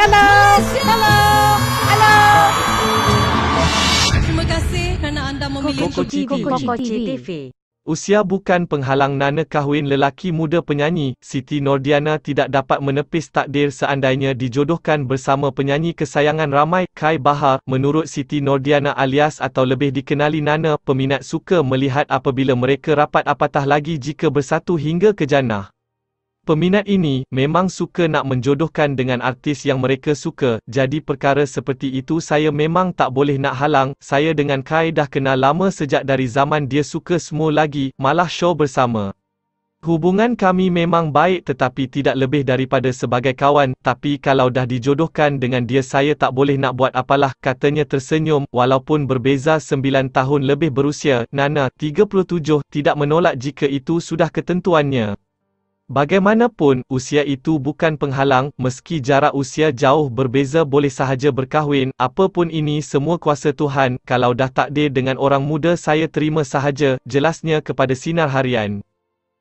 Hello. Hello. Hello. Terima kasih kerana anda memilih Koko TV. Koko TV. Usia bukan penghalang nana kahwin lelaki muda penyanyi, Siti Nordiana tidak dapat menepis takdir seandainya dijodohkan bersama penyanyi kesayangan ramai, Kai Bahar. Menurut Siti Nordiana alias atau lebih dikenali nana, peminat suka melihat apabila mereka rapat apatah lagi jika bersatu hingga ke jannah. Peminat ini memang suka nak menjodohkan dengan artis yang mereka suka, jadi perkara seperti itu saya memang tak boleh nak halang, saya dengan Kai dah kenal lama sejak dari zaman dia suka semua lagi, malah show bersama. Hubungan kami memang baik tetapi tidak lebih daripada sebagai kawan, tapi kalau dah dijodohkan dengan dia saya tak boleh nak buat apalah, katanya tersenyum, walaupun berbeza 9 tahun lebih berusia, Nana, 37, tidak menolak jika itu sudah ketentuannya. Bagaimanapun, usia itu bukan penghalang, meski jarak usia jauh berbeza boleh sahaja berkahwin, apapun ini semua kuasa Tuhan, kalau dah takdir dengan orang muda saya terima sahaja, jelasnya kepada sinar harian.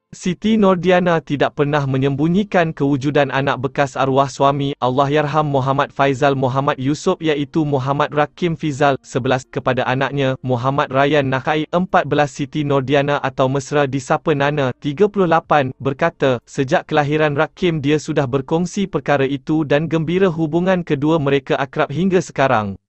Siti Nordiana tidak pernah menyembunyikan kewujudan anak bekas arwah suami Allah Yarham Muhammad Faizal Muhammad Yusuf iaitu Muhammad Rakim Fizal 11 kepada anaknya Muhammad Rayan Nakai 14 Siti Nordiana atau mesra disapa Nana 38 berkata sejak kelahiran Rakim dia sudah berkongsi perkara itu dan gembira hubungan kedua mereka akrab hingga sekarang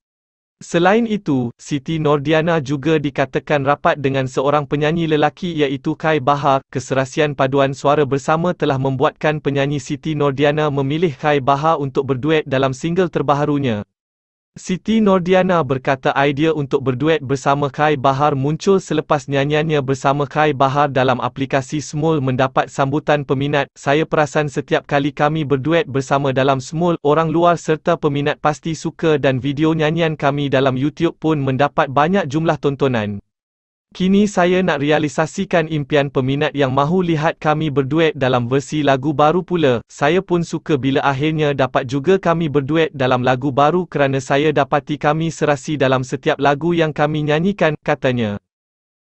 Selain itu, Siti Nordiana juga dikatakan rapat dengan seorang penyanyi lelaki iaitu Kai Bahar. Keserasian paduan suara bersama telah membuatkan penyanyi Siti Nordiana memilih Kai Bahar untuk berduet dalam single terbaharunya. Siti Nordiana berkata idea untuk berduet bersama Kai Bahar muncul selepas nyanyiannya bersama Kai Bahar dalam aplikasi Smol mendapat sambutan peminat. Saya perasan setiap kali kami berduet bersama dalam Smol, orang luar serta peminat pasti suka dan video nyanyian kami dalam YouTube pun mendapat banyak jumlah tontonan. Kini saya nak realisasikan impian peminat yang mahu lihat kami berduet dalam versi lagu baru pula. Saya pun suka bila akhirnya dapat juga kami berduet dalam lagu baru kerana saya dapati kami serasi dalam setiap lagu yang kami nyanyikan, katanya.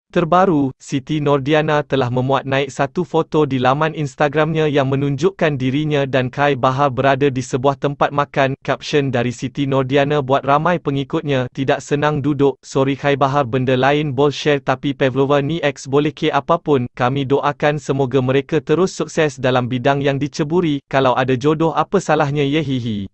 Terbaru, Siti Nordiana telah memuat naik satu foto di laman Instagramnya yang menunjukkan dirinya dan Kai Bahar berada di sebuah tempat makan. Caption dari Siti Nordiana buat ramai pengikutnya, tidak senang duduk, sorry Kai Bahar benda lain bol share tapi Pavlova ni ex boleh ke apapun. Kami doakan semoga mereka terus sukses dalam bidang yang diceburi, kalau ada jodoh apa salahnya yehihi.